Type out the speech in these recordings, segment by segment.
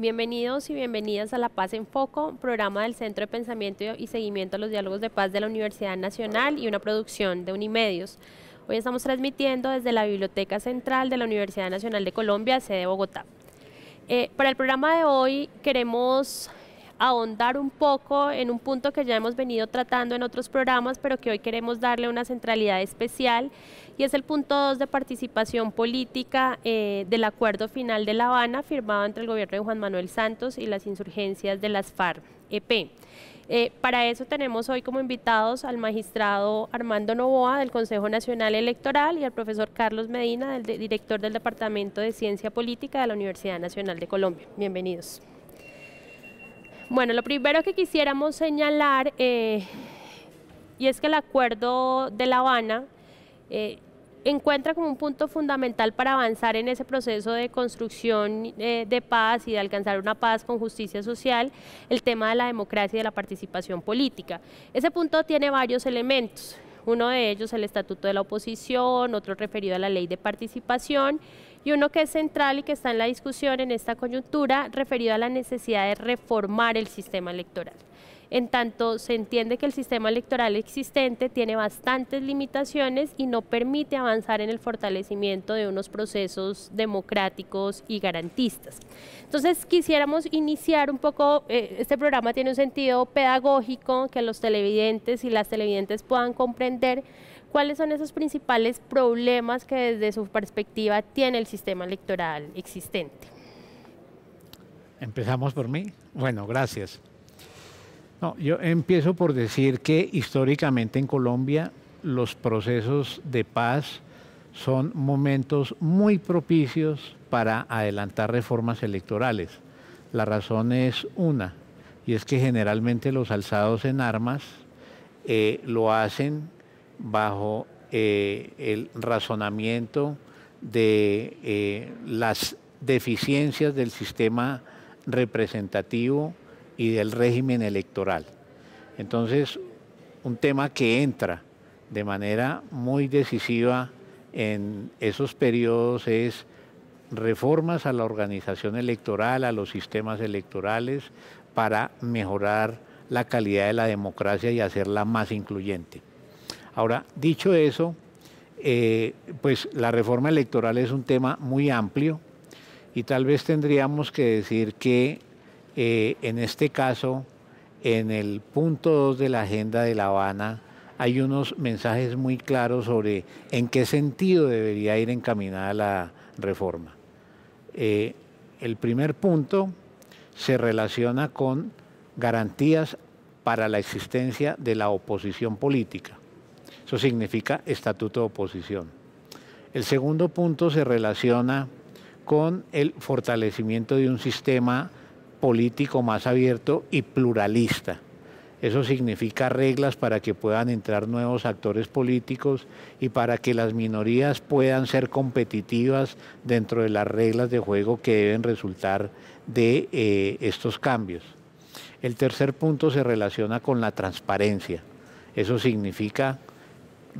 Bienvenidos y bienvenidas a La Paz en Foco, programa del Centro de Pensamiento y Seguimiento a los Diálogos de Paz de la Universidad Nacional y una producción de Unimedios. Hoy estamos transmitiendo desde la Biblioteca Central de la Universidad Nacional de Colombia, sede de Bogotá. Eh, para el programa de hoy queremos ahondar un poco en un punto que ya hemos venido tratando en otros programas, pero que hoy queremos darle una centralidad especial, y es el punto 2 de participación política eh, del acuerdo final de La Habana firmado entre el gobierno de Juan Manuel Santos y las insurgencias de las FARC-EP. Eh, para eso tenemos hoy como invitados al magistrado Armando Novoa del Consejo Nacional Electoral y al profesor Carlos Medina, del director del Departamento de Ciencia Política de la Universidad Nacional de Colombia. Bienvenidos. Bueno, lo primero que quisiéramos señalar, eh, y es que el acuerdo de La Habana eh, encuentra como un punto fundamental para avanzar en ese proceso de construcción eh, de paz y de alcanzar una paz con justicia social, el tema de la democracia y de la participación política. Ese punto tiene varios elementos, uno de ellos el estatuto de la oposición, otro referido a la ley de participación, y uno que es central y que está en la discusión en esta coyuntura referido a la necesidad de reformar el sistema electoral. En tanto, se entiende que el sistema electoral existente tiene bastantes limitaciones y no permite avanzar en el fortalecimiento de unos procesos democráticos y garantistas. Entonces, quisiéramos iniciar un poco, eh, este programa tiene un sentido pedagógico, que los televidentes y las televidentes puedan comprender ¿Cuáles son esos principales problemas que desde su perspectiva tiene el sistema electoral existente? Empezamos por mí. Bueno, gracias. yo empiezo por decir que históricamente en Colombia los procesos de paz son momentos muy propicios para adelantar reformas electorales. La razón es una, y es que generalmente los alzados en armas eh, lo hacen bajo eh, el razonamiento de eh, las deficiencias del sistema representativo y del régimen electoral. Entonces, un tema que entra de manera muy decisiva en esos periodos es reformas a la organización electoral, a los sistemas electorales, para mejorar la calidad de la democracia y hacerla más incluyente. Ahora, dicho eso, eh, pues la reforma electoral es un tema muy amplio y tal vez tendríamos que decir que eh, en este caso, en el punto 2 de la agenda de La Habana, hay unos mensajes muy claros sobre en qué sentido debería ir encaminada la reforma. Eh, el primer punto se relaciona con garantías para la existencia de la oposición política. Eso significa estatuto de oposición. El segundo punto se relaciona con el fortalecimiento de un sistema político más abierto y pluralista. Eso significa reglas para que puedan entrar nuevos actores políticos y para que las minorías puedan ser competitivas dentro de las reglas de juego que deben resultar de eh, estos cambios. El tercer punto se relaciona con la transparencia. Eso significa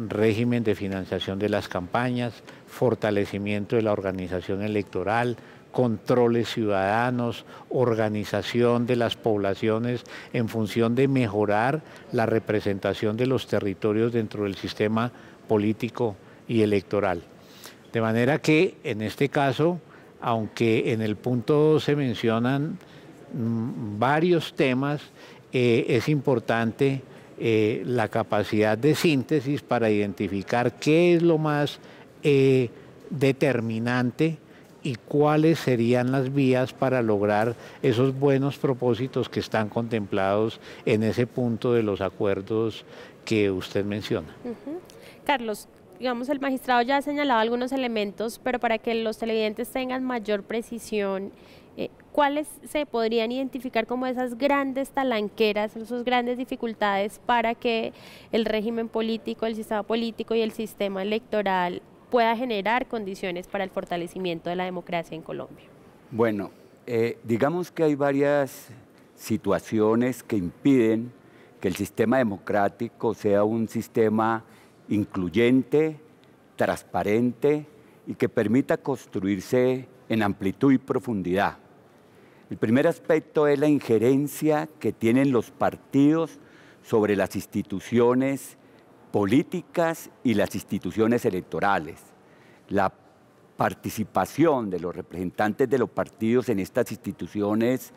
régimen de financiación de las campañas, fortalecimiento de la organización electoral, controles ciudadanos, organización de las poblaciones en función de mejorar la representación de los territorios dentro del sistema político y electoral. De manera que en este caso, aunque en el punto se mencionan mm, varios temas, eh, es importante eh, la capacidad de síntesis para identificar qué es lo más eh, determinante y cuáles serían las vías para lograr esos buenos propósitos que están contemplados en ese punto de los acuerdos que usted menciona. Carlos, digamos, el magistrado ya ha señalado algunos elementos, pero para que los televidentes tengan mayor precisión ¿cuáles se podrían identificar como esas grandes talanqueras, esas grandes dificultades para que el régimen político, el sistema político y el sistema electoral pueda generar condiciones para el fortalecimiento de la democracia en Colombia? Bueno, eh, digamos que hay varias situaciones que impiden que el sistema democrático sea un sistema incluyente, transparente y que permita construirse en amplitud y profundidad. El primer aspecto es la injerencia que tienen los partidos sobre las instituciones políticas y las instituciones electorales. La participación de los representantes de los partidos en estas instituciones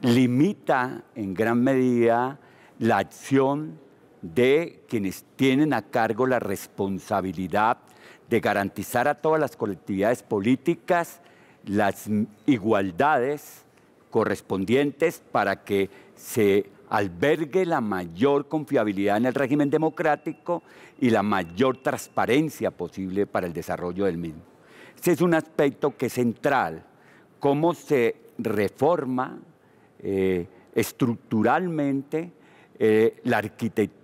limita en gran medida la acción de quienes tienen a cargo la responsabilidad de garantizar a todas las colectividades políticas las igualdades correspondientes para que se albergue la mayor confiabilidad en el régimen democrático y la mayor transparencia posible para el desarrollo del mismo. Ese es un aspecto que es central, cómo se reforma eh, estructuralmente eh, la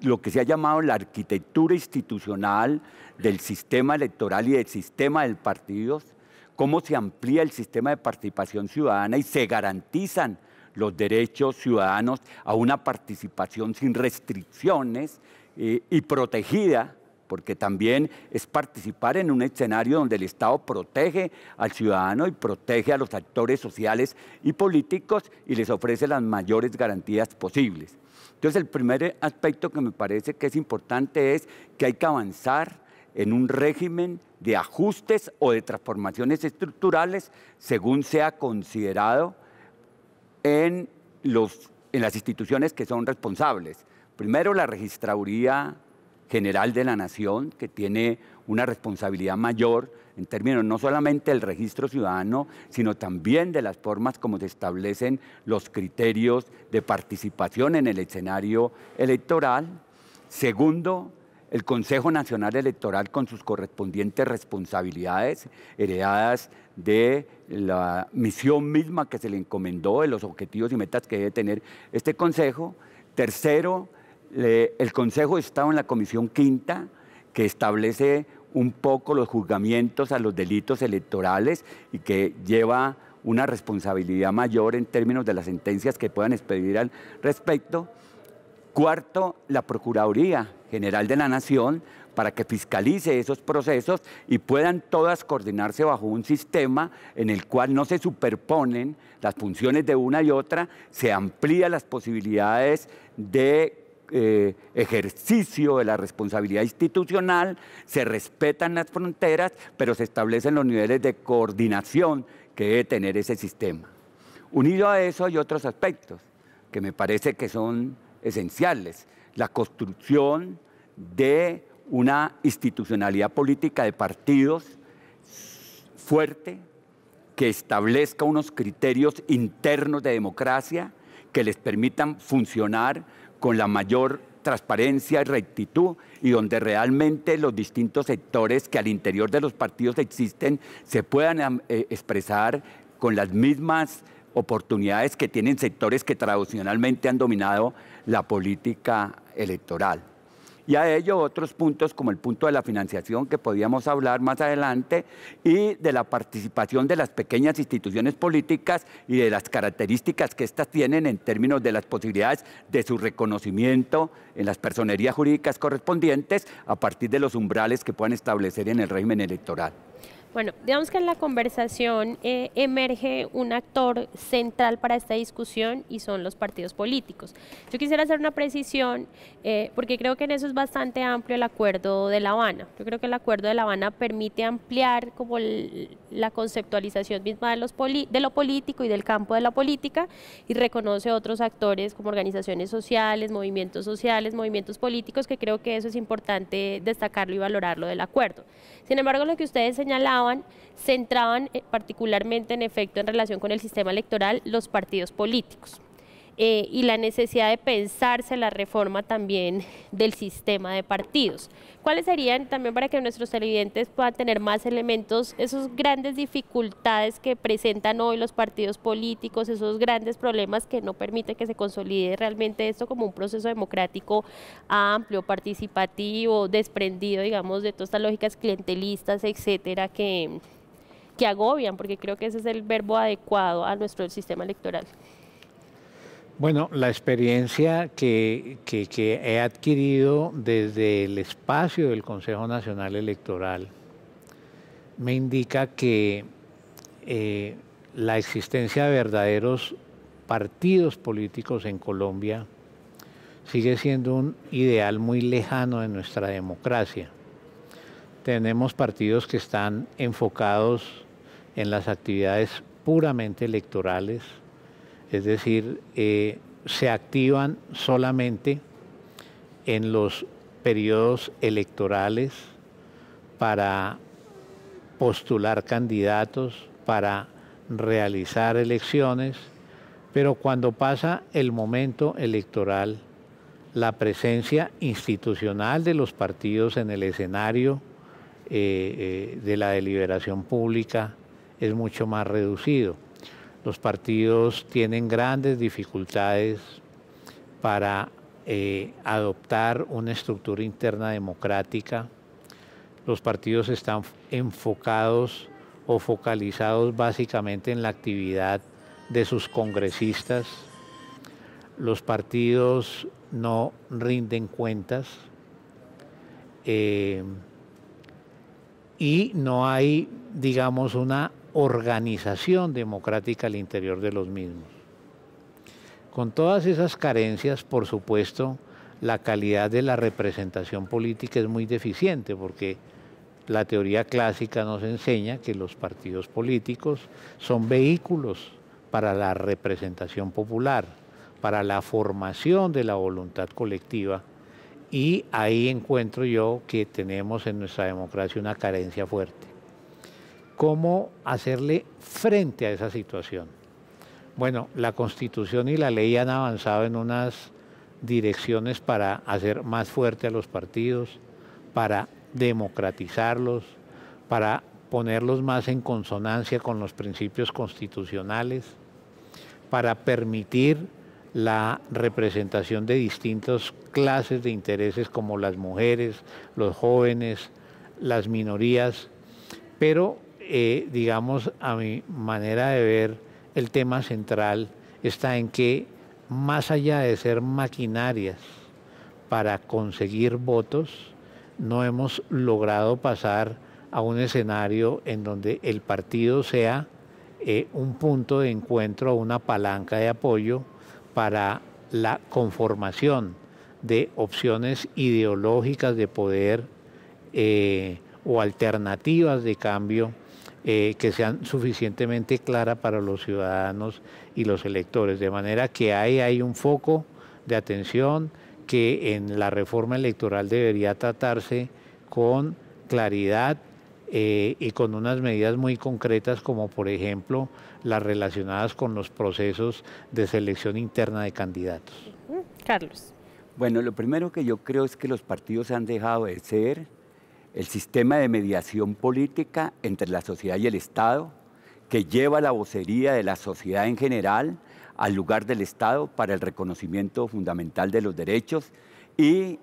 lo que se ha llamado la arquitectura institucional del sistema electoral y del sistema de partidos cómo se amplía el sistema de participación ciudadana y se garantizan los derechos ciudadanos a una participación sin restricciones eh, y protegida, porque también es participar en un escenario donde el Estado protege al ciudadano y protege a los actores sociales y políticos y les ofrece las mayores garantías posibles. Entonces, el primer aspecto que me parece que es importante es que hay que avanzar en un régimen de ajustes o de transformaciones estructurales según sea considerado en, los, en las instituciones que son responsables. Primero, la Registraduría General de la Nación, que tiene una responsabilidad mayor en términos no solamente del registro ciudadano, sino también de las formas como se establecen los criterios de participación en el escenario electoral. Segundo, el Consejo Nacional Electoral con sus correspondientes responsabilidades heredadas de la misión misma que se le encomendó, de los objetivos y metas que debe tener este Consejo. Tercero, el Consejo de Estado en la Comisión Quinta, que establece un poco los juzgamientos a los delitos electorales y que lleva una responsabilidad mayor en términos de las sentencias que puedan expedir al respecto. Cuarto, la Procuraduría, General de la Nación para que fiscalice esos procesos y puedan todas coordinarse bajo un sistema en el cual no se superponen las funciones de una y otra, se amplían las posibilidades de eh, ejercicio de la responsabilidad institucional, se respetan las fronteras, pero se establecen los niveles de coordinación que debe tener ese sistema. Unido a eso hay otros aspectos que me parece que son esenciales la construcción de una institucionalidad política de partidos fuerte, que establezca unos criterios internos de democracia que les permitan funcionar con la mayor transparencia y rectitud y donde realmente los distintos sectores que al interior de los partidos existen se puedan eh, expresar con las mismas oportunidades que tienen sectores que tradicionalmente han dominado la política electoral. Y a ello otros puntos como el punto de la financiación que podíamos hablar más adelante y de la participación de las pequeñas instituciones políticas y de las características que éstas tienen en términos de las posibilidades de su reconocimiento en las personerías jurídicas correspondientes a partir de los umbrales que puedan establecer en el régimen electoral. Bueno, digamos que en la conversación eh, emerge un actor central para esta discusión y son los partidos políticos. Yo quisiera hacer una precisión eh, porque creo que en eso es bastante amplio el acuerdo de La Habana. Yo creo que el acuerdo de La Habana permite ampliar como la conceptualización misma de, los de lo político y del campo de la política y reconoce otros actores como organizaciones sociales, movimientos sociales, movimientos políticos, que creo que eso es importante destacarlo y valorarlo del acuerdo. Sin embargo, lo que ustedes señalaban, centraban eh, particularmente en efecto en relación con el sistema electoral los partidos políticos. Eh, y la necesidad de pensarse la reforma también del sistema de partidos. ¿Cuáles serían también para que nuestros televidentes puedan tener más elementos, esas grandes dificultades que presentan hoy los partidos políticos, esos grandes problemas que no permiten que se consolide realmente esto como un proceso democrático amplio, participativo, desprendido, digamos, de todas estas lógicas clientelistas, etcétera, que agobian, porque creo que ese es el verbo adecuado a nuestro sistema electoral? Bueno, la experiencia que, he adquirido desde el espacio del Consejo Nacional Electoral me indica que eh, la existencia de verdaderos partidos políticos en Colombia sigue siendo un ideal muy lejano de nuestra democracia. Tenemos partidos que están enfocados en las actividades puramente electorales, es decir, eh, se activan solamente en los periodos electorales para postular candidatos, para realizar elecciones, pero cuando pasa el momento electoral, la presencia institucional de los partidos en el escenario eh, eh, de la deliberación pública es mucho más reducido los partidos tienen grandes dificultades para eh, adoptar una estructura interna democrática. Los partidos están enfocados o focalizados básicamente en la actividad de sus congresistas. Los partidos no rinden cuentas. Eh, y no hay, digamos, una organización democrática al interior de los mismos. Con todas esas carencias, por supuesto, la calidad de la representación política es muy deficiente porque la teoría clásica nos enseña que los partidos políticos son vehículos para la representación popular, para la formación de la voluntad colectiva y ahí encuentro yo que tenemos en nuestra democracia una carencia fuerte cómo hacerle frente a esa situación. Bueno, la constitución y la ley han avanzado en unas direcciones para hacer más fuerte a los partidos, para democratizarlos, para ponerlos más en consonancia con los principios constitucionales, para permitir la representación de distintas clases de intereses como las mujeres, los jóvenes, las minorías, pero eh, digamos, a mi manera de ver, el tema central está en que más allá de ser maquinarias para conseguir votos, no hemos logrado pasar a un escenario en donde el partido sea eh, un punto de encuentro, una palanca de apoyo para la conformación de opciones ideológicas de poder eh, o alternativas de cambio eh, que sean suficientemente claras para los ciudadanos y los electores. De manera que ahí hay un foco de atención que en la reforma electoral debería tratarse con claridad eh, y con unas medidas muy concretas como por ejemplo las relacionadas con los procesos de selección interna de candidatos. Carlos. Bueno, lo primero que yo creo es que los partidos han dejado de ser el sistema de mediación política entre la sociedad y el Estado, que lleva la vocería de la sociedad en general al lugar del Estado para el reconocimiento fundamental de los derechos y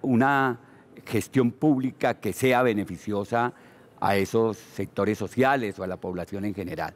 una gestión pública que sea beneficiosa a esos sectores sociales o a la población en general.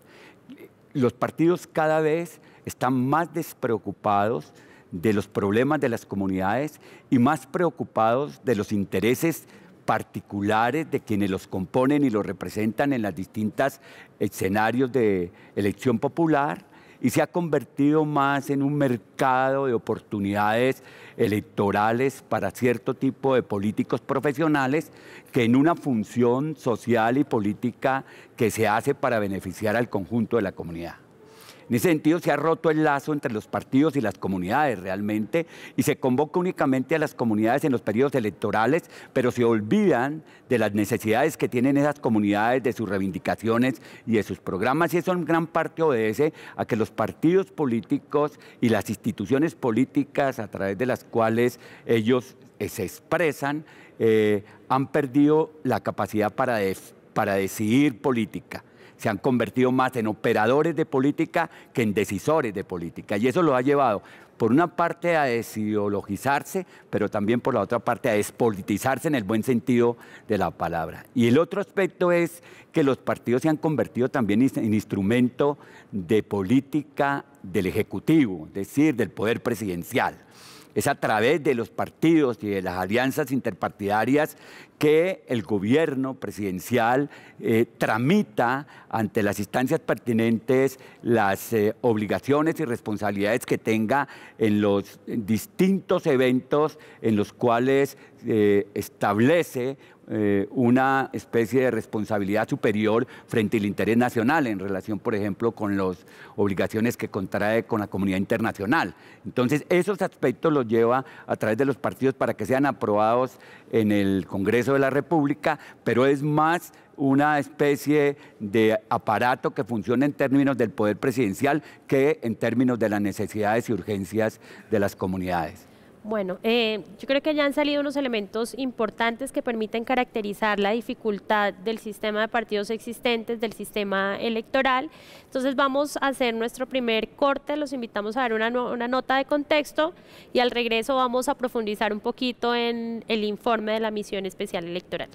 Los partidos cada vez están más despreocupados de los problemas de las comunidades y más preocupados de los intereses particulares de quienes los componen y los representan en los distintos escenarios de elección popular y se ha convertido más en un mercado de oportunidades electorales para cierto tipo de políticos profesionales que en una función social y política que se hace para beneficiar al conjunto de la comunidad. En ese sentido, se ha roto el lazo entre los partidos y las comunidades realmente y se convoca únicamente a las comunidades en los periodos electorales, pero se olvidan de las necesidades que tienen esas comunidades, de sus reivindicaciones y de sus programas. Y eso en gran parte obedece a que los partidos políticos y las instituciones políticas a través de las cuales ellos eh, se expresan eh, han perdido la capacidad para decidir política se han convertido más en operadores de política que en decisores de política. Y eso lo ha llevado, por una parte, a desideologizarse, pero también por la otra parte, a despolitizarse en el buen sentido de la palabra. Y el otro aspecto es que los partidos se han convertido también en instrumento de política del Ejecutivo, es decir, del poder presidencial. Es a través de los partidos y de las alianzas interpartidarias que el gobierno presidencial eh, tramita ante las instancias pertinentes las eh, obligaciones y responsabilidades que tenga en los distintos eventos en los cuales eh, establece eh, una especie de responsabilidad superior frente al interés nacional en relación, por ejemplo, con las obligaciones que contrae con la comunidad internacional. Entonces, esos aspectos los lleva a través de los partidos para que sean aprobados en el Congreso de la República, pero es más una especie de aparato que funciona en términos del poder presidencial que en términos de las necesidades y urgencias de las comunidades. Bueno, eh, yo creo que ya han salido unos elementos importantes que permiten caracterizar la dificultad del sistema de partidos existentes, del sistema electoral. Entonces vamos a hacer nuestro primer corte, los invitamos a dar una, una nota de contexto y al regreso vamos a profundizar un poquito en el informe de la misión especial electoral.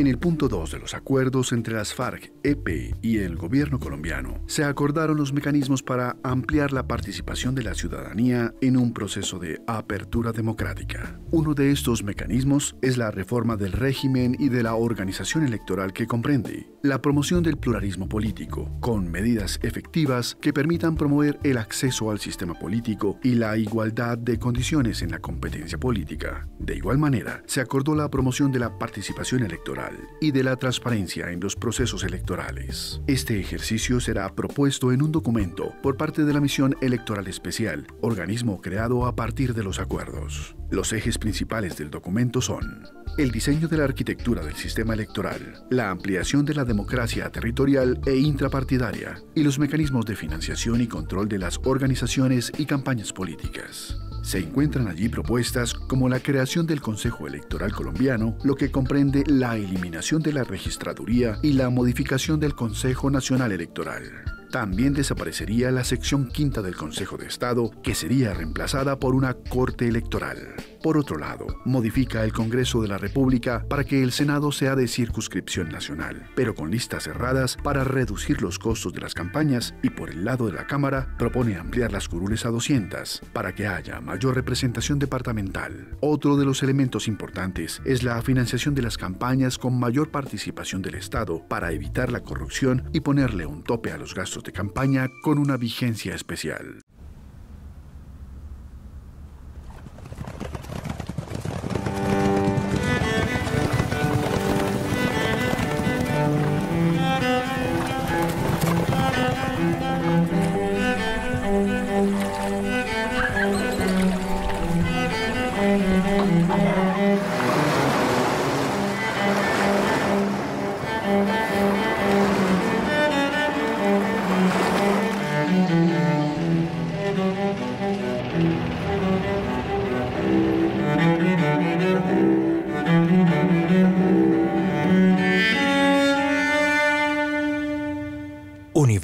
En el punto 2 de los acuerdos entre las FARC, EP y el gobierno colombiano, se acordaron los mecanismos para ampliar la participación de la ciudadanía en un proceso de apertura democrática. Uno de estos mecanismos es la reforma del régimen y de la organización electoral que comprende la promoción del pluralismo político, con medidas efectivas que permitan promover el acceso al sistema político y la igualdad de condiciones en la competencia política. De igual manera, se acordó la promoción de la participación electoral y de la transparencia en los procesos electorales. Este ejercicio será propuesto en un documento por parte de la Misión Electoral Especial, organismo creado a partir de los acuerdos. Los ejes principales del documento son el diseño de la arquitectura del sistema electoral, la ampliación de la democracia territorial e intrapartidaria y los mecanismos de financiación y control de las organizaciones y campañas políticas. Se encuentran allí propuestas como la creación del Consejo Electoral Colombiano, lo que comprende la eliminación de la registraduría y la modificación del Consejo Nacional Electoral. También desaparecería la sección quinta del Consejo de Estado, que sería reemplazada por una corte electoral. Por otro lado, modifica el Congreso de la República para que el Senado sea de circunscripción nacional, pero con listas cerradas para reducir los costos de las campañas y por el lado de la Cámara propone ampliar las curules a 200 para que haya mayor representación departamental. Otro de los elementos importantes es la financiación de las campañas con mayor participación del Estado para evitar la corrupción y ponerle un tope a los gastos de campaña con una vigencia especial.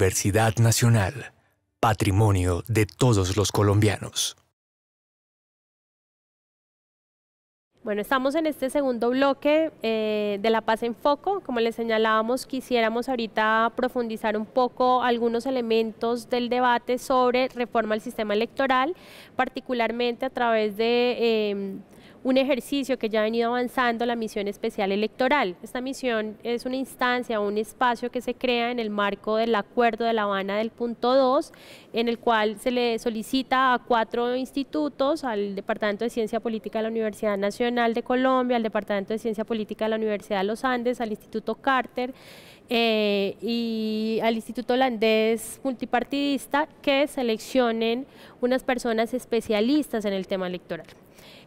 Universidad Nacional, patrimonio de todos los colombianos. Bueno, estamos en este segundo bloque eh, de La Paz en Foco. Como les señalábamos, quisiéramos ahorita profundizar un poco algunos elementos del debate sobre reforma al sistema electoral, particularmente a través de... Em, un ejercicio que ya ha venido avanzando la misión especial electoral. Esta misión es una instancia, un espacio que se crea en el marco del acuerdo de La Habana del punto 2, en el cual se le solicita a cuatro institutos, al Departamento de Ciencia Política de la Universidad Nacional de Colombia, al Departamento de Ciencia Política de la Universidad de los Andes, al Instituto Carter, eh, y al Instituto Holandés Multipartidista que seleccionen unas personas especialistas en el tema electoral.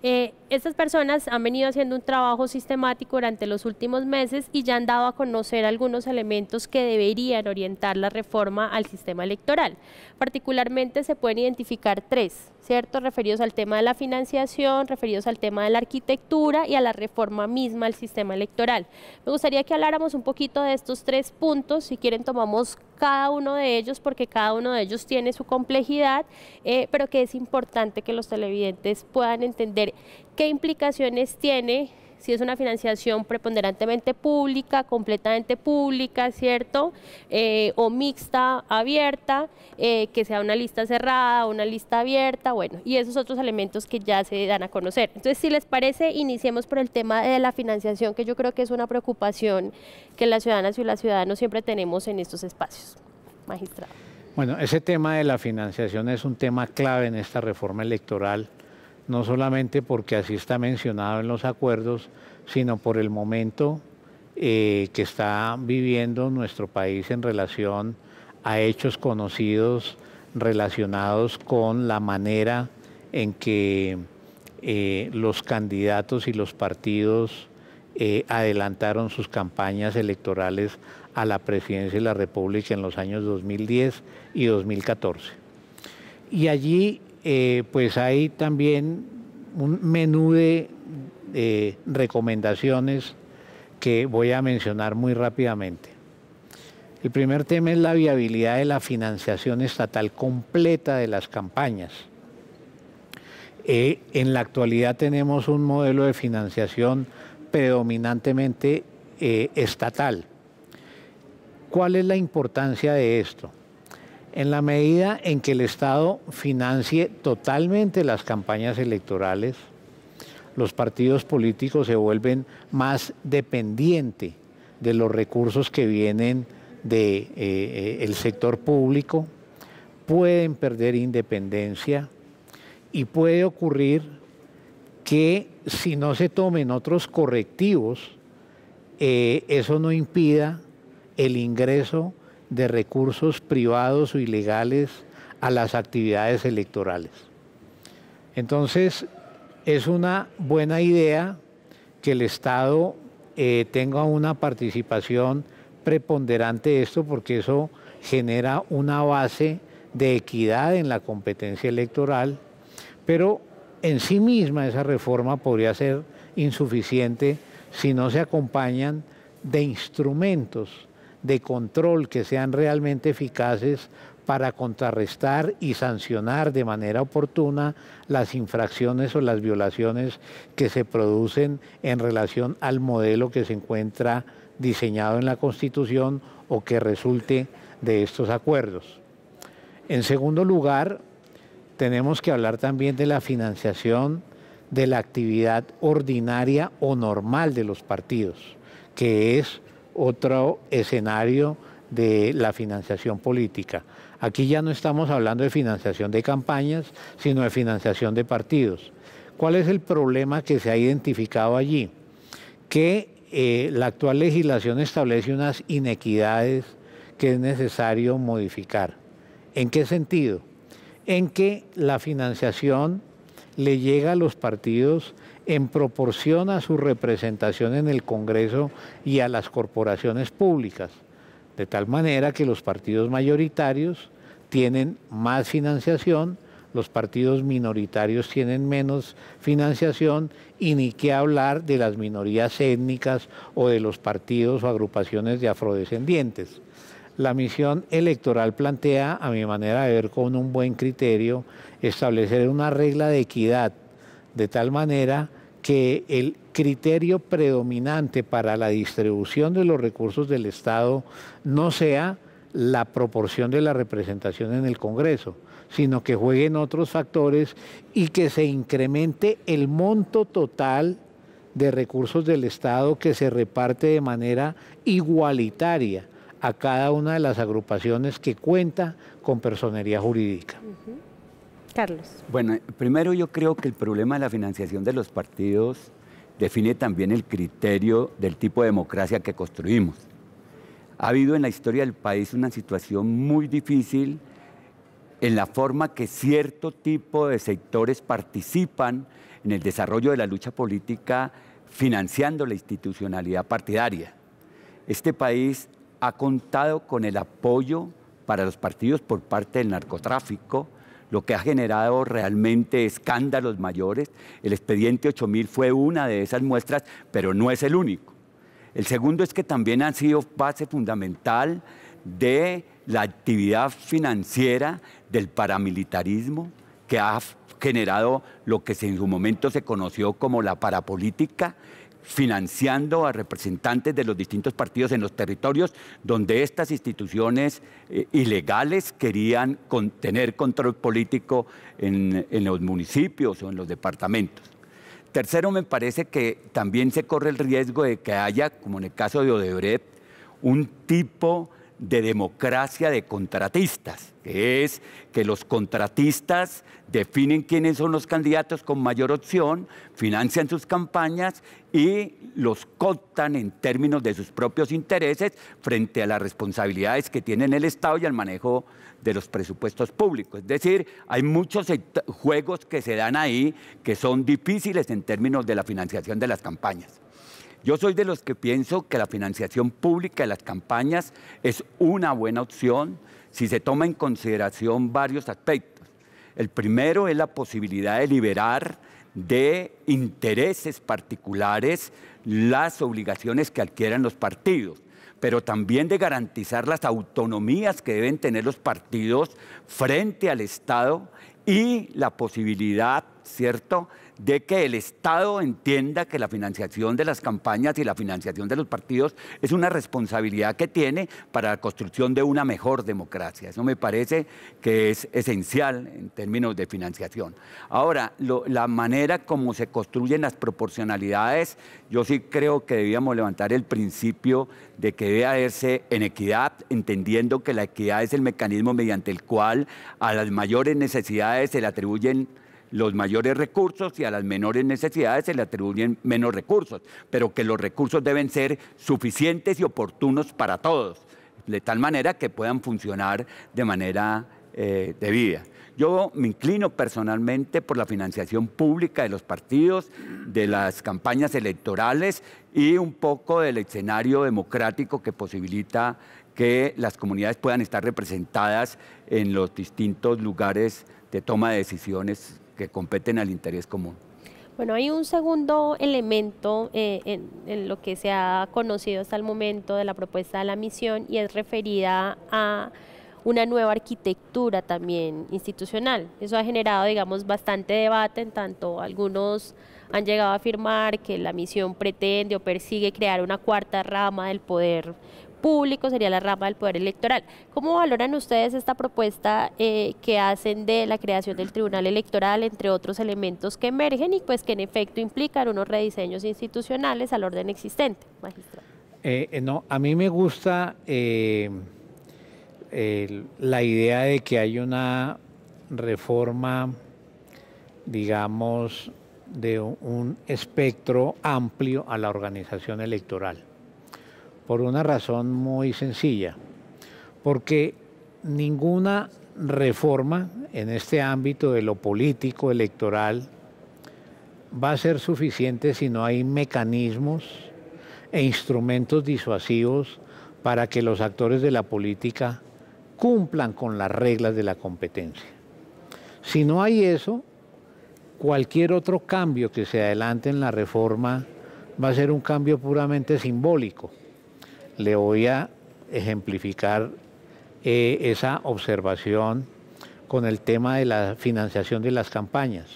Eh, estas personas han venido haciendo un trabajo sistemático durante los últimos meses y ya han dado a conocer algunos elementos que deberían orientar la reforma al sistema electoral. Particularmente se pueden identificar tres. Referidos al tema de la financiación, referidos al tema de la arquitectura y a la reforma misma al sistema electoral. Me gustaría que habláramos un poquito de estos tres puntos, si quieren tomamos cada uno de ellos porque cada uno de ellos tiene su complejidad, eh, pero que es importante que los televidentes puedan entender qué implicaciones tiene si es una financiación preponderantemente pública, completamente pública, ¿cierto? Eh, o mixta, abierta, eh, que sea una lista cerrada, una lista abierta, bueno, y esos otros elementos que ya se dan a conocer. Entonces, si les parece, iniciemos por el tema de la financiación, que yo creo que es una preocupación que las ciudadanas y los ciudadanos siempre tenemos en estos espacios. Magistrado. Bueno, ese tema de la financiación es un tema clave en esta reforma electoral no solamente porque así está mencionado en los acuerdos, sino por el momento eh, que está viviendo nuestro país en relación a hechos conocidos relacionados con la manera en que eh, los candidatos y los partidos eh, adelantaron sus campañas electorales a la presidencia de la República en los años 2010 y 2014. Y allí eh, pues hay también un menú de recomendaciones que voy a mencionar muy rápidamente. El primer tema es la viabilidad de la financiación estatal completa de las campañas. Eh, en la actualidad tenemos un modelo de financiación predominantemente eh, estatal. ¿Cuál es la importancia de esto? en la medida en que el Estado financie totalmente las campañas electorales, los partidos políticos se vuelven más dependientes de los recursos que vienen del de, eh, eh, el sector público, pueden perder independencia y puede ocurrir que si no se tomen otros correctivos, eh, eso no impida el ingreso de recursos privados o ilegales a las actividades electorales. Entonces, es una buena idea que el Estado eh, tenga una participación preponderante de esto porque eso genera una base de equidad en la competencia electoral, pero en sí misma esa reforma podría ser insuficiente si no se acompañan de instrumentos de control que sean realmente eficaces para contrarrestar y sancionar de manera oportuna las infracciones o las violaciones que se producen en relación al modelo que se encuentra diseñado en la Constitución o que resulte de estos acuerdos. En segundo lugar, tenemos que hablar también de la financiación de la actividad ordinaria o normal de los partidos, que es otro escenario de la financiación política. Aquí ya no estamos hablando de financiación de campañas, sino de financiación de partidos. ¿Cuál es el problema que se ha identificado allí? Que eh, la actual legislación establece unas inequidades que es necesario modificar. ¿En qué sentido? En que la financiación le llega a los partidos en proporción a su representación en el Congreso y a las corporaciones públicas, de tal manera que los partidos mayoritarios tienen más financiación, los partidos minoritarios tienen menos financiación y ni qué hablar de las minorías étnicas o de los partidos o agrupaciones de afrodescendientes. La misión electoral plantea, a mi manera de ver, con un buen criterio, establecer una regla de equidad, de tal manera que el criterio predominante para la distribución de los recursos del Estado no sea la proporción de la representación en el Congreso, sino que jueguen otros factores y que se incremente el monto total de recursos del Estado que se reparte de manera igualitaria a cada una de las agrupaciones que cuenta con personería jurídica. Carlos. Bueno, primero yo creo que el problema de la financiación de los partidos define también el criterio del tipo de democracia que construimos. Ha habido en la historia del país una situación muy difícil en la forma que cierto tipo de sectores participan en el desarrollo de la lucha política financiando la institucionalidad partidaria. Este país ha contado con el apoyo para los partidos por parte del narcotráfico, lo que ha generado realmente escándalos mayores. El expediente 8000 fue una de esas muestras, pero no es el único. El segundo es que también han sido base fundamental de la actividad financiera del paramilitarismo que ha generado lo que en su momento se conoció como la parapolítica, financiando a representantes de los distintos partidos en los territorios donde estas instituciones eh, ilegales querían tener control político en, en los municipios o en los departamentos. Tercero, me parece que también se corre el riesgo de que haya, como en el caso de Odebrecht, un tipo de democracia de contratistas, que es que los contratistas definen quiénes son los candidatos con mayor opción, financian sus campañas y los cotan en términos de sus propios intereses frente a las responsabilidades que tienen el Estado y el manejo de los presupuestos públicos. Es decir, hay muchos juegos que se dan ahí que son difíciles en términos de la financiación de las campañas. Yo soy de los que pienso que la financiación pública de las campañas es una buena opción si se toma en consideración varios aspectos. El primero es la posibilidad de liberar de intereses particulares las obligaciones que adquieran los partidos pero también de garantizar las autonomías que deben tener los partidos frente al Estado y la posibilidad, ¿cierto?, de que el Estado entienda que la financiación de las campañas y la financiación de los partidos es una responsabilidad que tiene para la construcción de una mejor democracia. Eso me parece que es esencial en términos de financiación. Ahora, la manera como se construyen las proporcionalidades, yo sí creo que debíamos levantar el principio de que debe hacerse en equidad, entendiendo que la equidad es el mecanismo mediante el cual a las mayores necesidades se le atribuyen los mayores recursos y a las menores necesidades se le atribuyen menos recursos, pero que los recursos deben ser suficientes y oportunos para todos, de tal manera que puedan funcionar de manera eh, debida. Yo me inclino personalmente por la financiación pública de los partidos, de las campañas electorales y un poco del escenario democrático que posibilita que las comunidades puedan estar representadas en los distintos lugares de toma de decisiones que competen al interés común. Bueno, hay un segundo elemento eh, en, en, lo que se ha conocido hasta el momento de la propuesta de la misión y es referida a una nueva arquitectura también institucional. Eso ha generado, digamos, bastante debate, en tanto algunos han llegado a afirmar que la misión pretende o persigue crear una cuarta rama del poder público, sería la rama del poder electoral. ¿Cómo valoran ustedes esta propuesta eh, que hacen de la creación del Tribunal Electoral, entre otros elementos que emergen y pues que en efecto implican unos rediseños institucionales al orden existente, magistrado? Eh, eh, no, a mí me gusta la idea de que hay una reforma, digamos, de un espectro amplio a la organización electoral por una razón muy sencilla, porque ninguna reforma en este ámbito de lo político, electoral, va a ser suficiente si no hay mecanismos e instrumentos disuasivos para que los actores de la política cumplan con las reglas de la competencia. Si no hay eso, cualquier otro cambio que se adelante en la reforma va a ser un cambio puramente simbólico, le voy a ejemplificar eh, esa observación con el tema de la financiación de las campañas.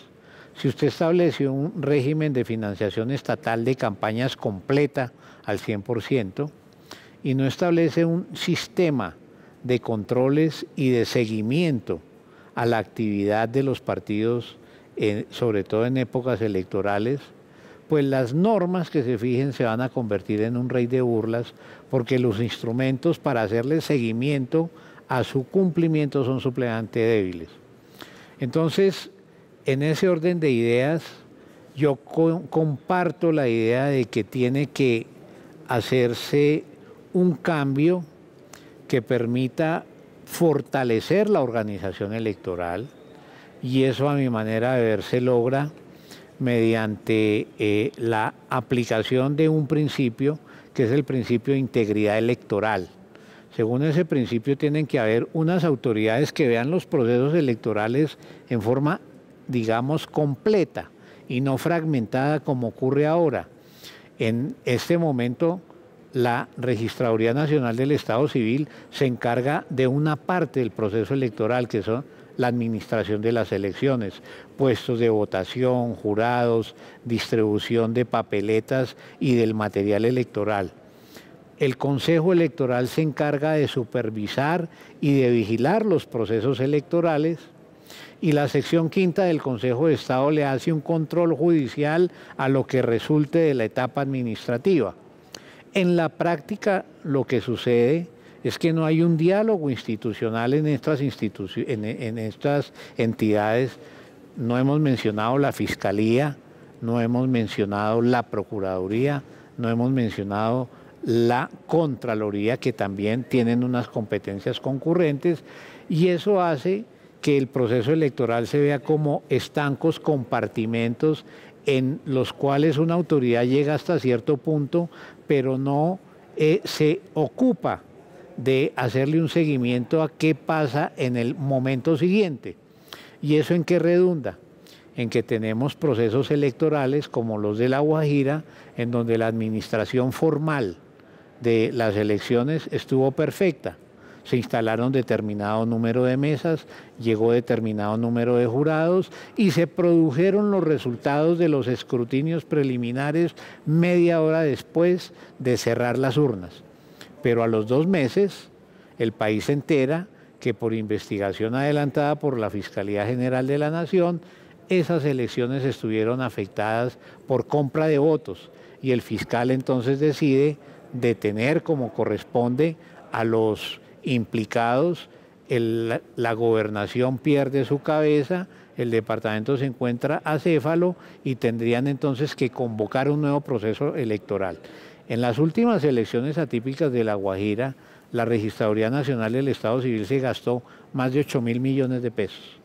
Si usted establece un régimen de financiación estatal de campañas completa al 100% y no establece un sistema de controles y de seguimiento a la actividad de los partidos, eh, sobre todo en épocas electorales, pues las normas que se fijen se van a convertir en un rey de burlas, porque los instrumentos para hacerle seguimiento a su cumplimiento son suplemente débiles. Entonces, en ese orden de ideas, yo comparto la idea de que tiene que hacerse un cambio que permita fortalecer la organización electoral y eso a mi manera de ver se logra mediante eh, la aplicación de un principio que es el principio de integridad electoral. Según ese principio tienen que haber unas autoridades que vean los procesos electorales en forma, digamos, completa y no fragmentada como ocurre ahora. En este momento la Registraduría Nacional del Estado Civil se encarga de una parte del proceso electoral, que son la administración de las elecciones, puestos de votación, jurados, distribución de papeletas y del material electoral. El Consejo Electoral se encarga de supervisar y de vigilar los procesos electorales y la sección quinta del Consejo de Estado le hace un control judicial a lo que resulte de la etapa administrativa. En la práctica lo que sucede es que no hay un diálogo institucional en estas, en, estas entidades. No hemos mencionado la Fiscalía, no hemos mencionado la Procuraduría, no hemos mencionado la Contraloría, que también tienen unas competencias concurrentes, y eso hace que el proceso electoral se vea como estancos, compartimentos en los cuales una autoridad llega hasta cierto punto, pero no eh, se ocupa de hacerle un seguimiento a qué pasa en el momento siguiente. ¿Y eso en qué redunda? En que tenemos procesos electorales como los de La Guajira, en donde la administración formal de las elecciones estuvo perfecta. Se instalaron determinado número de mesas, llegó determinado número de jurados y se produjeron los resultados de los escrutinios preliminares media hora después de cerrar las urnas pero a los dos meses el país se entera que por investigación adelantada por la Fiscalía General de la Nación, esas elecciones estuvieron afectadas por compra de votos y el fiscal entonces decide detener como corresponde a los implicados, la gobernación pierde su cabeza, el departamento se encuentra acéfalo y tendrían entonces que convocar un nuevo proceso electoral. En las últimas elecciones atípicas de La Guajira, la Registraduría Nacional del Estado Civil se gastó más de 8 mil millones de pesos.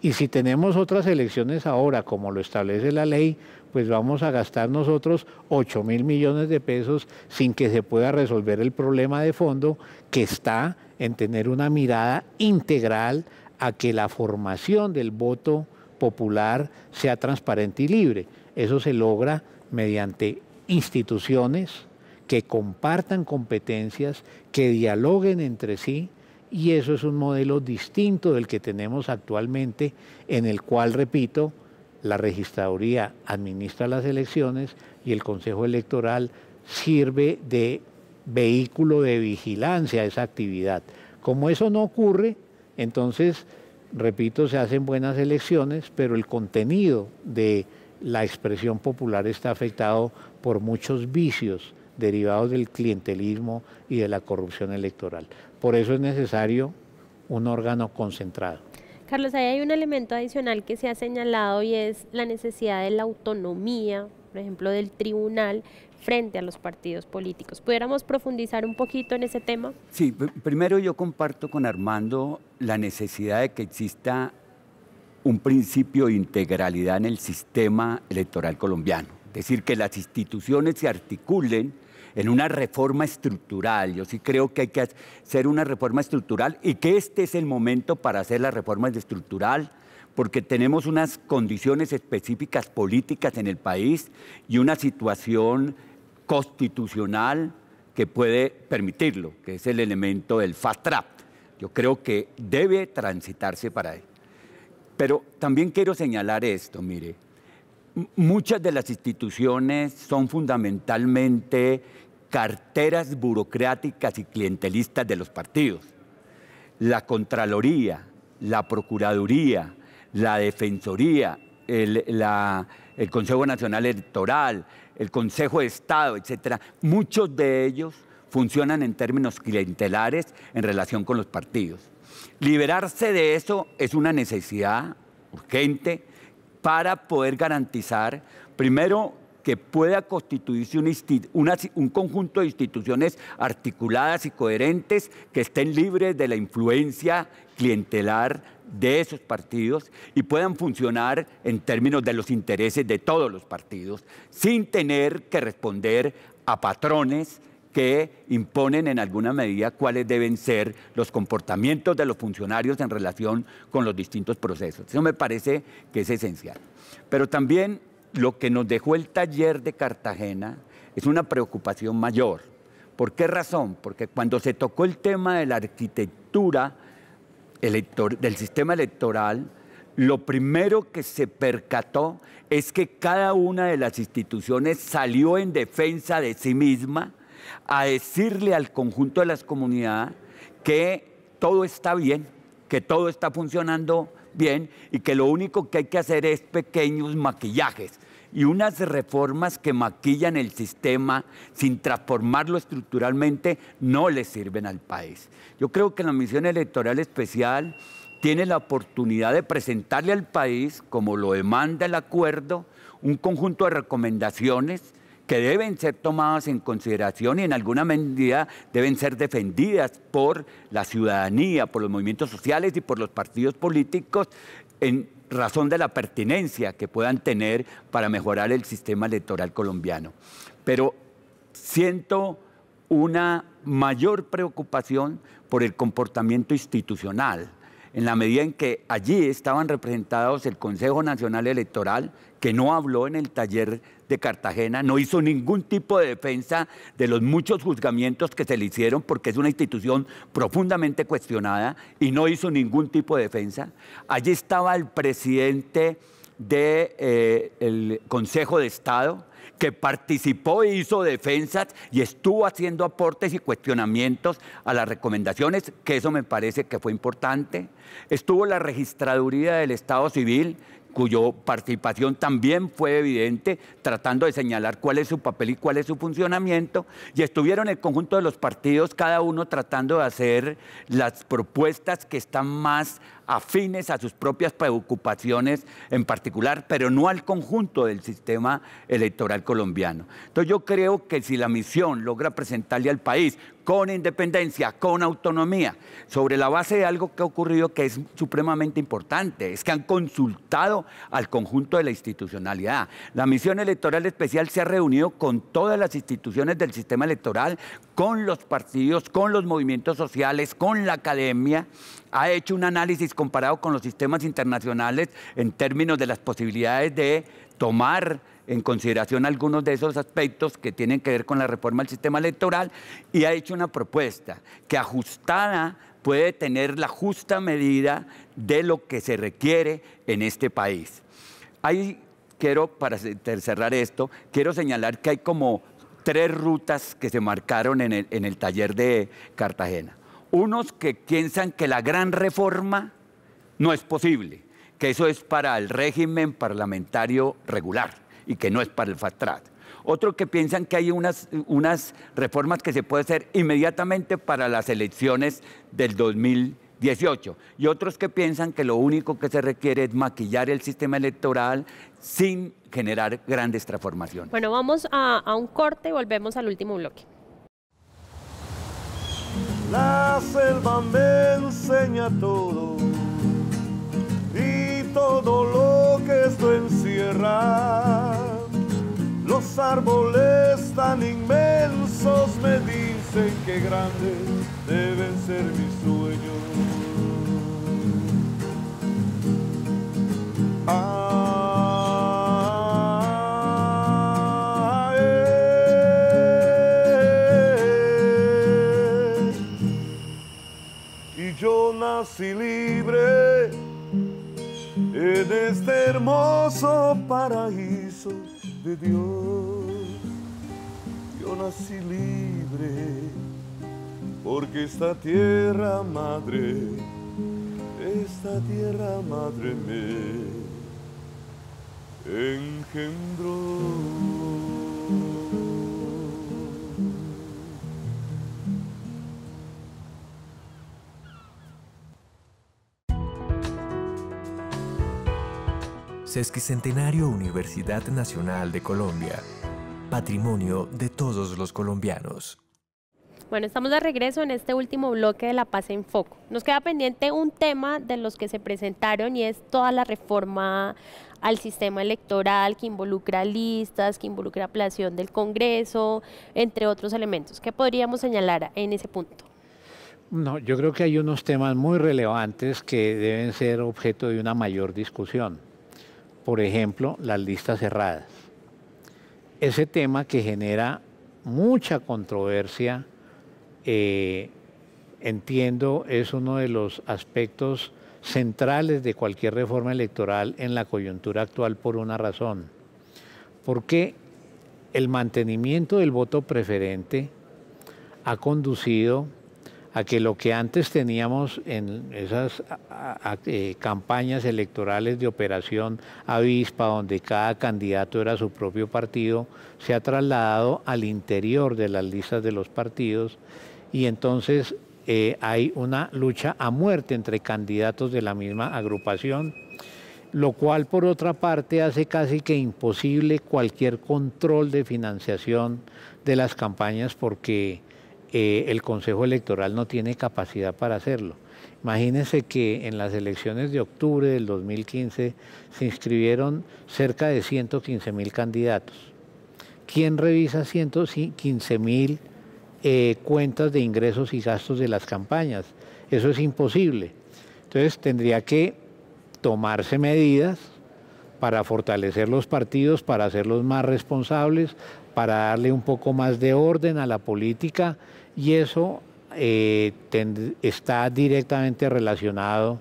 Y si tenemos otras elecciones ahora, como lo establece la ley, pues vamos a gastar nosotros 8 mil millones de pesos sin que se pueda resolver el problema de fondo que está en tener una mirada integral a que la formación del voto popular sea transparente y libre. Eso se logra mediante instituciones que compartan competencias, que dialoguen entre sí, y eso es un modelo distinto del que tenemos actualmente, en el cual, repito, la registraduría administra las elecciones y el Consejo Electoral sirve de vehículo de vigilancia a esa actividad. Como eso no ocurre, entonces, repito, se hacen buenas elecciones, pero el contenido de la expresión popular está afectado por muchos vicios derivados del clientelismo y de la corrupción electoral. Por eso es necesario un órgano concentrado. Carlos, ahí hay un elemento adicional que se ha señalado y es la necesidad de la autonomía, por ejemplo, del tribunal frente a los partidos políticos. ¿Pudiéramos profundizar un poquito en ese tema? Sí, primero yo comparto con Armando la necesidad de que exista un principio de integralidad en el sistema electoral colombiano. Es decir, que las instituciones se articulen en una reforma estructural. Yo sí creo que hay que hacer una reforma estructural y que este es el momento para hacer la reforma estructural porque tenemos unas condiciones específicas políticas en el país y una situación constitucional que puede permitirlo, que es el elemento del fast track. Yo creo que debe transitarse para eso pero también quiero señalar esto, mire, muchas de las instituciones son fundamentalmente carteras burocráticas y clientelistas de los partidos. La Contraloría, la Procuraduría, la Defensoría, el, Consejo Nacional Electoral, el Consejo de Estado, etcétera, muchos de ellos funcionan en términos clientelares en relación con los partidos. Liberarse de eso es una necesidad urgente para poder garantizar, primero, que pueda constituirse un, conjunto de instituciones articuladas y coherentes que estén libres de la influencia clientelar de esos partidos y puedan funcionar en términos de los intereses de todos los partidos, sin tener que responder a patrones, que imponen en alguna medida cuáles deben ser los comportamientos de los funcionarios en relación con los distintos procesos. Eso me parece que es esencial. Pero también lo que nos dejó el taller de Cartagena es una preocupación mayor. ¿Por qué razón? Porque cuando se tocó el tema de la arquitectura del sistema electoral, lo primero que se percató es que cada una de las instituciones salió en defensa de sí misma a decirle al conjunto de las comunidades que todo está bien, que todo está funcionando bien y que lo único que hay que hacer es pequeños maquillajes y unas reformas que maquillan el sistema sin transformarlo estructuralmente no le sirven al país. Yo creo que la misión electoral especial tiene la oportunidad de presentarle al país, como lo demanda el acuerdo, un conjunto de recomendaciones que deben ser tomadas en consideración y en alguna medida deben ser defendidas por la ciudadanía, por los movimientos sociales y por los partidos políticos en razón de la pertinencia que puedan tener para mejorar el sistema electoral colombiano. Pero siento una mayor preocupación por el comportamiento institucional en la medida en que allí estaban representados el Consejo Nacional Electoral, que no habló en el taller de Cartagena, no hizo ningún tipo de defensa de los muchos juzgamientos que se le hicieron, porque es una institución profundamente cuestionada, y no hizo ningún tipo de defensa. Allí estaba el presidente del de, eh, Consejo de Estado, que participó e hizo defensas y estuvo haciendo aportes y cuestionamientos a las recomendaciones, que eso me parece que fue importante. Estuvo la registraduría del Estado Civil, cuyo participación también fue evidente, tratando de señalar cuál es su papel y cuál es su funcionamiento, y estuvieron el conjunto de los partidos, cada uno tratando de hacer las propuestas que están más afines a sus propias preocupaciones en particular, pero no al conjunto del sistema electoral colombiano. Entonces yo creo que si la misión logra presentarle al país con independencia, con autonomía, sobre la base de algo que ha ocurrido que es supremamente importante, es que han consultado al conjunto de la institucionalidad. La misión electoral especial se ha reunido con todas las instituciones del sistema electoral, con los partidos, con los movimientos sociales, con la academia, ha hecho un análisis comparado con los sistemas internacionales en términos de las posibilidades de tomar en consideración algunos de esos aspectos que tienen que ver con la reforma del sistema electoral y ha hecho una propuesta que ajustada puede tener la justa medida de lo que se requiere en este país. Ahí quiero, para cerrar esto, quiero señalar que hay como tres rutas que se marcaron en el taller de Cartagena unos que piensan que la gran reforma no es posible, que eso es para el régimen parlamentario regular y que no es para el FATRAT. Otros que piensan que hay unas, reformas que se puede hacer inmediatamente para las elecciones del 2018. Y otros que piensan que lo único que se requiere es maquillar el sistema electoral sin generar grandes transformaciones. Bueno, vamos a un corte y volvemos al último bloque. La selva me enseña todo y todo lo que esto encierra. Los árboles tan inmensos me dicen que grandes deben ser mis sueños. Ah, yo nací libre en este hermoso paraíso de Dios. Yo nací libre porque esta tierra madre, esta tierra madre me engendró. Sesquicentenario Universidad Nacional de Colombia. Patrimonio de todos los colombianos. Bueno, estamos de regreso en este último bloque de La Paz en Foco. Nos queda pendiente un tema de los que se presentaron y es toda la reforma al sistema electoral que involucra listas, que involucra aplación del Congreso, entre otros elementos. ¿Qué podríamos señalar en ese punto? No, yo creo que hay unos temas muy relevantes que deben ser objeto de una mayor discusión por ejemplo, las listas cerradas. Ese tema que genera mucha controversia, eh, entiendo, es uno de los aspectos centrales de cualquier reforma electoral en la coyuntura actual por una razón. Porque el mantenimiento del voto preferente ha conducido a que lo que antes teníamos en esas eh, campañas electorales de operación avispa, donde cada candidato era su propio partido, se ha trasladado al interior de las listas de los partidos y entonces eh, hay una lucha a muerte entre candidatos de la misma agrupación, lo cual por otra parte hace casi que imposible cualquier control de financiación de las campañas porque eh, el Consejo Electoral no tiene capacidad para hacerlo. Imagínense que en las elecciones de octubre del 2015 se inscribieron cerca de 115 mil candidatos. ¿Quién revisa 115 mil eh, cuentas de ingresos y gastos de las campañas? Eso es imposible. Entonces tendría que tomarse medidas para fortalecer los partidos, para hacerlos más responsables, para darle un poco más de orden a la política y eso eh, está directamente relacionado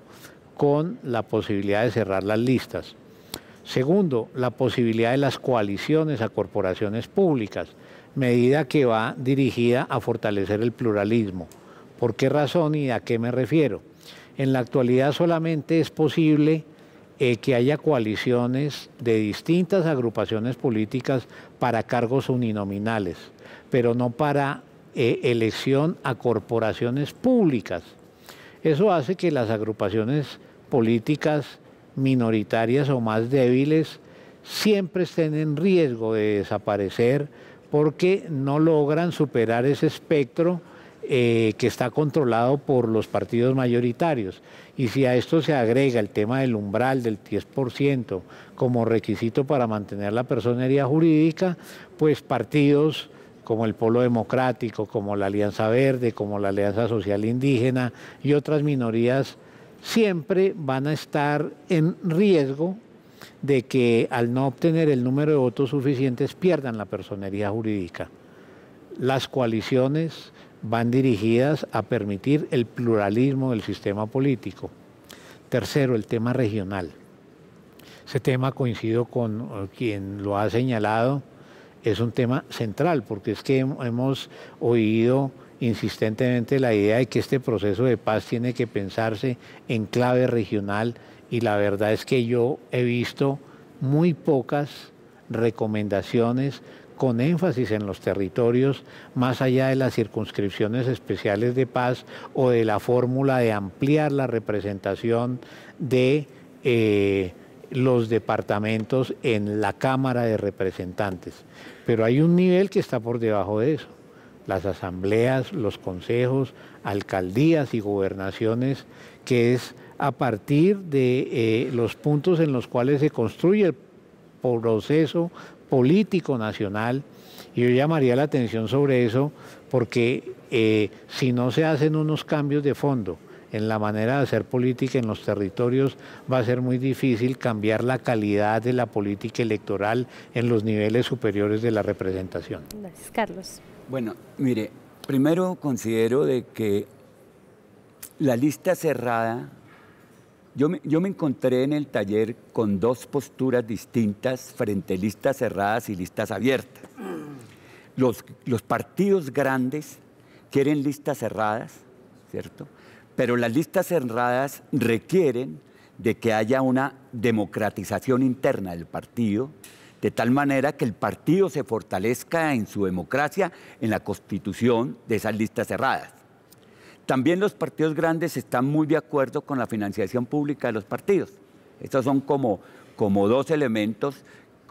con la posibilidad de cerrar las listas. Segundo, la posibilidad de las coaliciones a corporaciones públicas, medida que va dirigida a fortalecer el pluralismo. ¿Por qué razón y a qué me refiero? En la actualidad solamente es posible eh, que haya coaliciones de distintas agrupaciones políticas para cargos uninominales, pero no para e elección a corporaciones públicas. Eso hace que las agrupaciones políticas minoritarias o más débiles siempre estén en riesgo de desaparecer porque no logran superar ese espectro eh, que está controlado por los partidos mayoritarios. Y si a esto se agrega el tema del umbral del 10% como requisito para mantener la personería jurídica, pues partidos como el Polo Democrático, como la Alianza Verde, como la Alianza Social Indígena y otras minorías, siempre van a estar en riesgo de que al no obtener el número de votos suficientes pierdan la personería jurídica. Las coaliciones van dirigidas a permitir el pluralismo del sistema político. Tercero, el tema regional. Ese tema coincido con eh, quien lo ha señalado es un tema central, porque es que hemos oído insistentemente la idea de que este proceso de paz tiene que pensarse en clave regional y la verdad es que yo he visto muy pocas recomendaciones con énfasis en los territorios, más allá de las circunscripciones especiales de paz o de la fórmula de ampliar la representación de... Eh, los departamentos en la Cámara de Representantes. Pero hay un nivel que está por debajo de eso. Las asambleas, los consejos, alcaldías y gobernaciones, que es a partir de eh, los puntos en los cuales se construye el proceso político nacional. Y yo llamaría la atención sobre eso porque eh, si no se hacen unos cambios de fondo, en la manera de hacer política en los territorios va a ser muy difícil cambiar la calidad de la política electoral en los niveles superiores de la representación. Carlos. Bueno, mire, primero considero de que la lista cerrada, yo me, encontré en el taller con dos posturas distintas frente a listas cerradas y listas abiertas. los partidos grandes quieren listas cerradas, ¿cierto? pero las listas cerradas requieren de que haya una democratización interna del partido, de tal manera que el partido se fortalezca en su democracia, en la constitución de esas listas cerradas. También los partidos grandes están muy de acuerdo con la financiación pública de los partidos. Estos son como, como dos elementos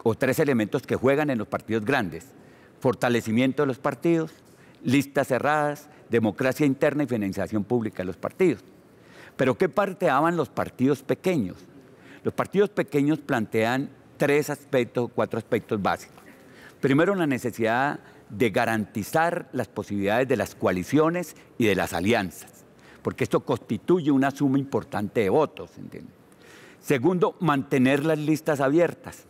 o tres elementos que juegan en los partidos grandes. Fortalecimiento de los partidos, listas cerradas democracia interna y financiación pública de los partidos. Pero ¿qué parteaban los partidos pequeños? Los partidos pequeños plantean tres aspectos, cuatro aspectos básicos. Primero, la necesidad de garantizar las posibilidades de las coaliciones y de las alianzas, porque esto constituye una suma importante de votos. Segundo, mantener las listas abiertas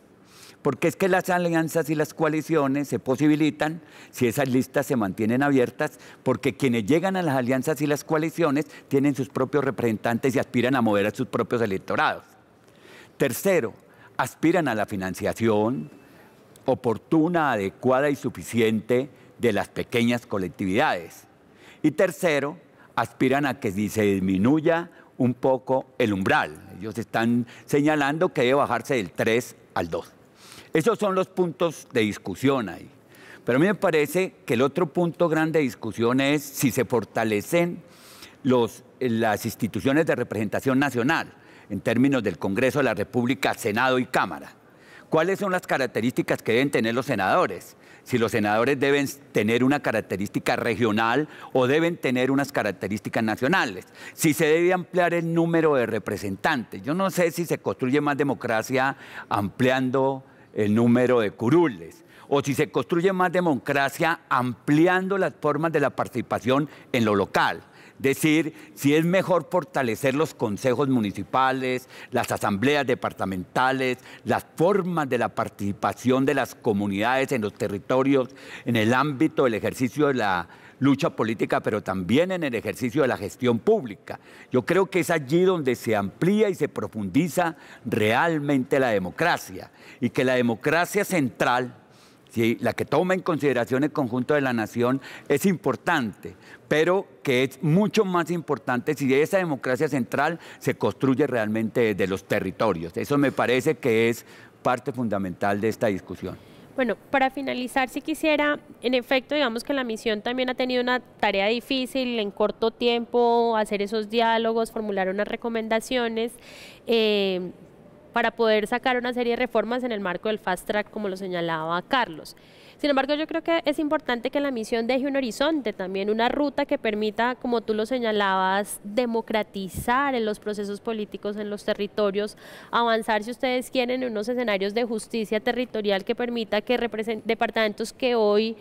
porque es que las alianzas y las coaliciones se posibilitan si esas listas se mantienen abiertas, porque quienes llegan a las alianzas y las coaliciones tienen sus propios representantes y aspiran a mover a sus propios electorados. Tercero, aspiran a la financiación oportuna, adecuada y suficiente de las pequeñas colectividades. Y tercero, aspiran a que se disminuya un poco el umbral. Ellos están señalando que debe bajarse del 3 al 2. Esos son los puntos de discusión ahí. Pero a mí me parece que el otro punto grande de discusión es si se fortalecen eh, las instituciones de representación nacional en términos del Congreso de la República, Senado y Cámara. ¿Cuáles son las características que deben tener los senadores? Si los senadores deben tener una característica regional o deben tener unas características nacionales. Si se debe ampliar el número de representantes. Yo no sé si se construye más democracia ampliando el número de curules, o si se construye más democracia ampliando las formas de la participación en lo local es decir si es mejor fortalecer los consejos municipales, las asambleas departamentales, las formas de la participación de las comunidades en los territorios, en el ámbito del ejercicio de la lucha política, pero también en el ejercicio de la gestión pública. Yo creo que es allí donde se amplía y se profundiza realmente la democracia y que la democracia central, la que toma en consideración el conjunto de la nación, es importante, pero que es mucho más importante si esa democracia central se construye realmente desde los territorios. Eso me parece que es parte fundamental de esta discusión. Bueno, para finalizar, si quisiera, en efecto, digamos que la misión también ha tenido una tarea difícil en corto tiempo, hacer esos diálogos, formular unas recomendaciones. Eh, para poder sacar una serie de reformas en el marco del Fast Track, como lo señalaba Carlos. Sin embargo, yo creo que es importante que la misión deje un horizonte, también una ruta que permita, como tú lo señalabas, democratizar en los procesos políticos en los territorios, avanzar, si ustedes quieren, en unos escenarios de justicia territorial que permita que departamentos que hoy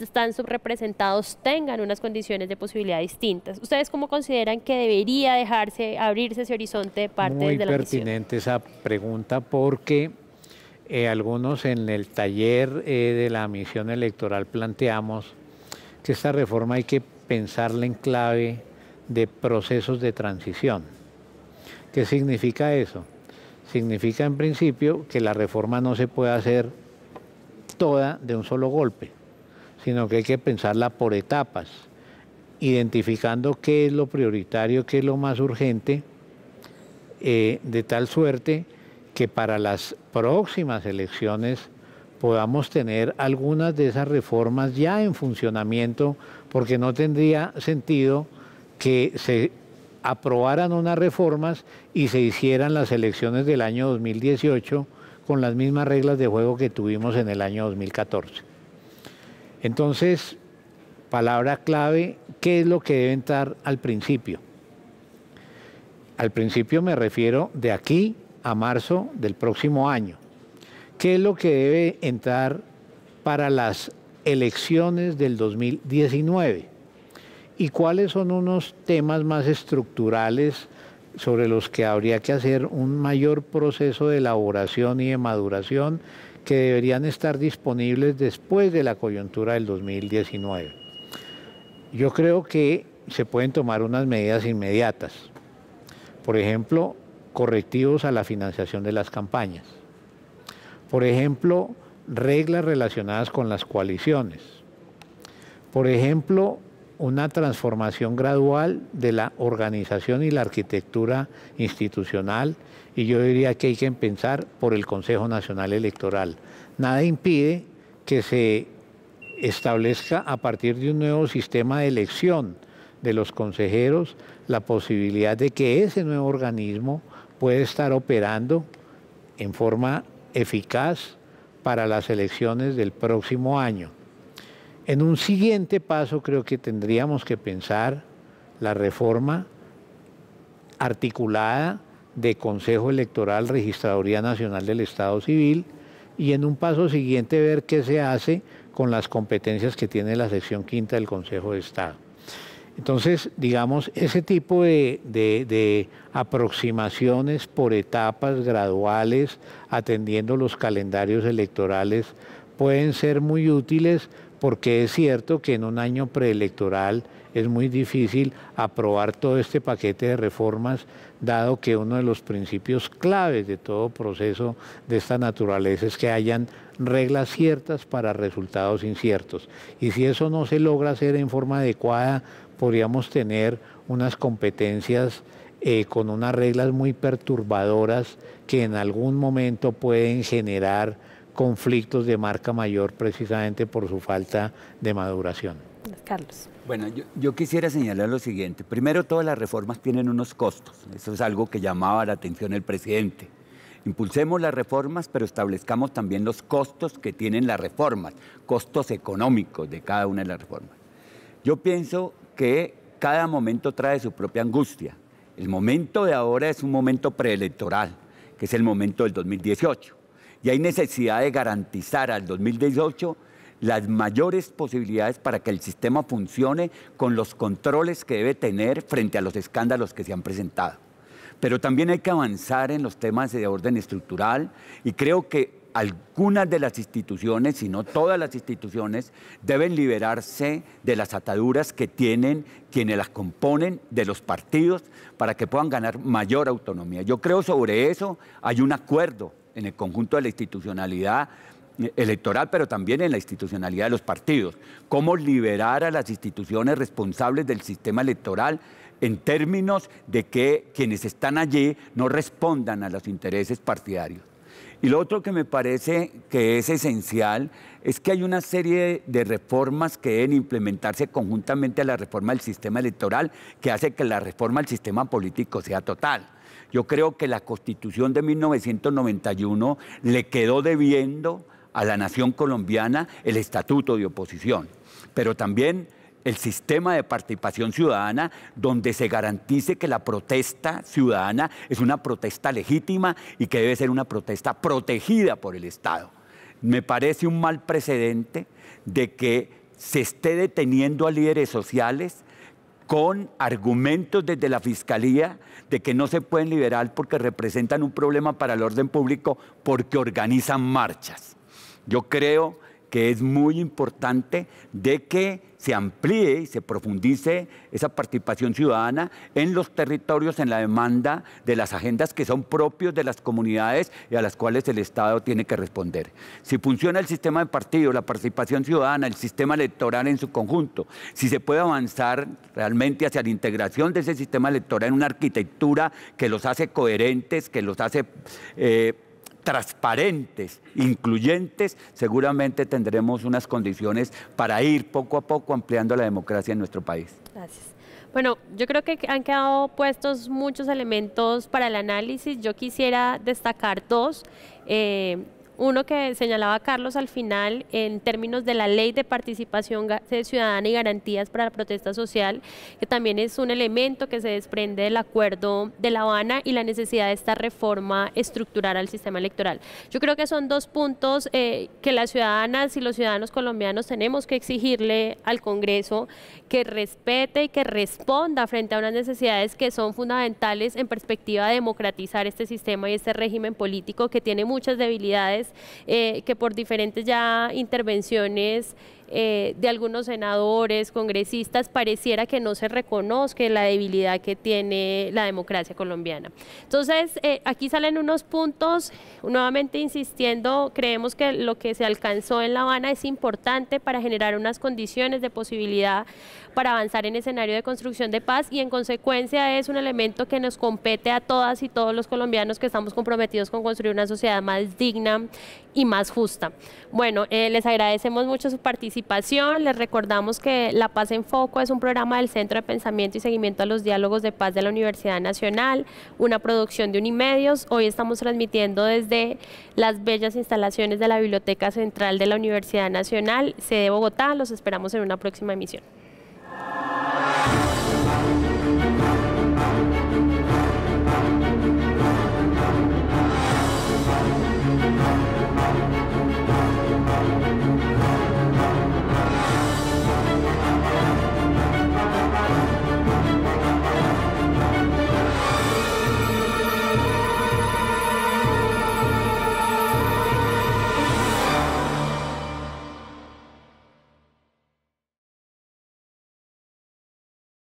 están subrepresentados tengan unas condiciones de posibilidad distintas. ¿Ustedes cómo consideran que debería dejarse abrirse ese horizonte de parte de la Muy pertinente esa pregunta porque eh, algunos en el taller eh, de la misión electoral planteamos que esta reforma hay que pensarla en clave de procesos de transición. ¿Qué significa eso? Significa en principio que la reforma no se puede hacer toda de un solo golpe, sino que hay que pensarla por etapas, identificando qué es lo prioritario, qué es lo más urgente, eh, de tal suerte que para las próximas elecciones podamos tener algunas de esas reformas ya en funcionamiento, porque no tendría sentido que se aprobaran unas reformas y se hicieran las elecciones del año 2018 con las mismas reglas de juego que tuvimos en el año 2014. Entonces, palabra clave, ¿qué es lo que deben entrar al principio? Al principio me refiero de aquí a marzo del próximo año. ¿Qué es lo que debe entrar para las elecciones del 2019? ¿Y cuáles son unos temas más estructurales sobre los que habría que hacer un mayor proceso de elaboración y de maduración que deberían estar disponibles después de la coyuntura del 2019? Yo creo que se pueden tomar unas medidas inmediatas. Por ejemplo, correctivos a la financiación de las campañas. Por ejemplo, reglas relacionadas con las coaliciones. Por ejemplo, una transformación gradual de la organización y la arquitectura institucional y yo diría que hay que empezar por el Consejo Nacional Electoral. Nada impide que se establezca a partir de un nuevo sistema de elección de los consejeros la posibilidad de que ese nuevo organismo puede estar operando en forma eficaz para las elecciones del próximo año. En un siguiente paso creo que tendríamos que pensar la reforma articulada de Consejo Electoral, Registraduría Nacional del Estado Civil y en un paso siguiente ver qué se hace con las competencias que tiene la sección quinta del Consejo de Estado. Entonces, digamos, ese tipo de, aproximaciones por etapas graduales, atendiendo los calendarios electorales, pueden ser muy útiles porque es cierto que en un año preelectoral es muy difícil aprobar todo este paquete de reformas, dado que uno de los principios claves de todo proceso de esta naturaleza es que hayan reglas ciertas para resultados inciertos. Y si eso no se logra hacer en forma adecuada, podríamos tener unas competencias eh, con unas reglas muy perturbadoras que en algún momento pueden generar conflictos de marca mayor precisamente por su falta de maduración. Carlos. Bueno, yo, yo, quisiera señalar lo siguiente. Primero, todas las reformas tienen unos costos. Eso es algo que llamaba la atención el presidente. Impulsemos las reformas, pero establezcamos también los costos que tienen las reformas, costos económicos de cada una de las reformas. Yo pienso que cada momento trae su propia angustia. El momento de ahora es un momento preelectoral, que es el momento del 2018. Y hay necesidad de garantizar al 2018 las mayores posibilidades para que el sistema funcione con los controles que debe tener frente a los escándalos que se han presentado. Pero también hay que avanzar en los temas de orden estructural y creo que algunas de las instituciones, si no todas las instituciones, deben liberarse de las ataduras que tienen quienes las componen, de los partidos, para que puedan ganar mayor autonomía. Yo creo sobre eso hay un acuerdo en el conjunto de la institucionalidad eh, electoral, pero también en la institucionalidad de los partidos. Cómo liberar a las instituciones responsables del sistema electoral en términos de que quienes están allí no respondan a los intereses partidarios. Y lo otro que me parece que es esencial es que hay una serie de reformas que deben implementarse conjuntamente a la reforma del sistema electoral que hace que la reforma del sistema político sea total. Yo creo que la constitución de 1991 le quedó debiendo a la nación colombiana el estatuto de oposición, pero también el sistema de participación ciudadana donde se garantice que la protesta ciudadana es una protesta legítima y que debe ser una protesta protegida por el Estado. Me parece un mal precedente de que se esté deteniendo a líderes sociales con argumentos desde la Fiscalía de que no se pueden liberar porque representan un problema para el orden público porque organizan marchas. Yo creo que es muy importante de que se amplíe y se profundice esa participación ciudadana en los territorios, en la demanda de las agendas que son propios de las comunidades y a las cuales el Estado tiene que responder. Si funciona el sistema de partidos, la participación ciudadana, el sistema electoral en su conjunto, si se puede avanzar realmente hacia la integración de ese sistema electoral en una arquitectura que los hace coherentes, que los hace... Eh, transparentes, incluyentes, seguramente tendremos unas condiciones para ir poco a poco ampliando la democracia en nuestro país. Gracias. Bueno, yo creo que han quedado puestos muchos elementos para el análisis. Yo quisiera destacar dos. Eh, uno que señalaba Carlos al final en términos de la ley de participación ciudadana y garantías para la protesta social, que también es un elemento que se desprende del acuerdo de La Habana y la necesidad de esta reforma estructural al sistema electoral. Yo creo que son dos puntos eh, que las ciudadanas y los ciudadanos colombianos tenemos que exigirle al Congreso que respete y que responda frente a unas necesidades que son fundamentales en perspectiva de democratizar este sistema y este régimen político que tiene muchas debilidades pues, eh, que por diferentes ya intervenciones eh, de algunos senadores, congresistas, pareciera que no se reconozca la debilidad que tiene la democracia colombiana. Entonces, eh, aquí salen unos puntos, nuevamente insistiendo, creemos que lo que se alcanzó en La Habana es importante para generar unas condiciones de posibilidad para avanzar en escenario de construcción de paz y en consecuencia es un elemento que nos compete a todas y todos los colombianos que estamos comprometidos con construir una sociedad más digna y más justa. Bueno, eh, les agradecemos mucho su participación participación. Les recordamos que La Paz en Foco es un programa del Centro de Pensamiento y Seguimiento a los Diálogos de Paz de la Universidad Nacional, una producción de Unimedios. Hoy estamos transmitiendo desde las bellas instalaciones de la Biblioteca Central de la Universidad Nacional, sede Bogotá. Los esperamos en una próxima emisión.